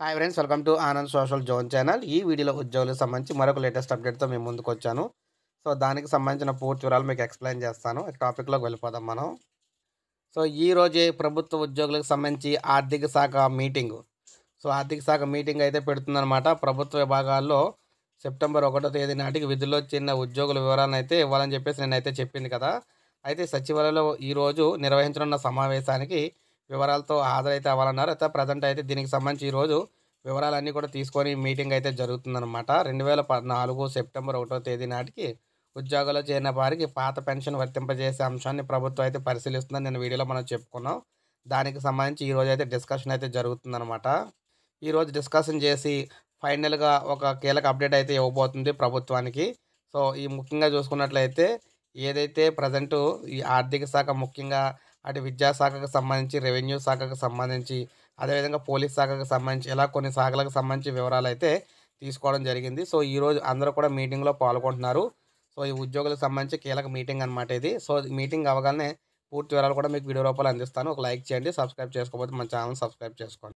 hi friends welcome to Anand social zone channel ఈ వీడియోలో ఉద్యోగులకు సంబంధించి మరొక లేటెస్ట్ అప్డేట్తో మేము ముందుకు వచ్చాను సో దానికి సంబంధించిన పూర్తి వివరాలు మీకు ఎక్స్ప్లెయిన్ చేస్తాను టాపిక్లోకి వెళ్ళిపోదాం మనం సో ఈ రోజే ప్రభుత్వ ఉద్యోగులకు సంబంధించి ఆర్థిక శాఖ మీటింగ్ సో ఆర్థిక శాఖ మీటింగ్ అయితే పెడుతుందన్నమాట ప్రభుత్వ విభాగాల్లో సెప్టెంబర్ ఒకటో తేదీ నాటికి విధుల్లో చిన్న ఉద్యోగుల వివరాలను అయితే ఇవ్వాలని చెప్పేసి నేనైతే చెప్పింది కదా అయితే సచివాలయంలో ఈరోజు నిర్వహించనున్న సమావేశానికి వివరాలతో హాజరైతే అవ్వాలన్నారు అయితే ప్రజెంట్ అయితే దీనికి సంబంధించి ఈరోజు వివరాలన్నీ కూడా తీసుకొని మీటింగ్ అయితే జరుగుతుందన్నమాట రెండు వేల పద్నాలుగు సెప్టెంబర్ ఒకటో తేదీ నాటికి ఉద్యోగాలు చేరిన వారికి పాత పెన్షన్ వర్తింపజేసే అంశాన్ని ప్రభుత్వం అయితే పరిశీలిస్తుందని నేను వీడియోలో మనం చెప్పుకున్నాం దానికి సంబంధించి ఈరోజు అయితే డిస్కషన్ అయితే జరుగుతుందనమాట ఈరోజు డిస్కషన్ చేసి ఫైనల్గా ఒక కీలక అప్డేట్ అయితే ఇవ్వబోతుంది ప్రభుత్వానికి సో ఈ ముఖ్యంగా చూసుకున్నట్లయితే ఏదైతే ప్రజెంటు ఈ ఆర్థిక శాఖ ముఖ్యంగా అటు విద్యాశాఖకు సంబంధించి రెవెన్యూ శాఖకు సంబంధించి అదేవిధంగా పోలీస్ శాఖకు సంబంధించి ఇలా కొన్ని శాఖలకు సంబంధించి వివరాలు అయితే తీసుకోవడం జరిగింది సో ఈరోజు అందరూ కూడా మీటింగ్లో పాల్గొంటున్నారు సో ఈ ఉద్యోగులకు సంబంధించి కీలక మీటింగ్ అనమాట ఇది సో మీటింగ్ అవగానే పూర్తి వివరాలు కూడా మీకు వీడియో రూపాయలు అందిస్తాను ఒక లైక్ చేయండి సబ్స్క్రైబ్ చేసుకోకపోతే మన ఛానల్ సబ్స్క్రైబ్ చేసుకోండి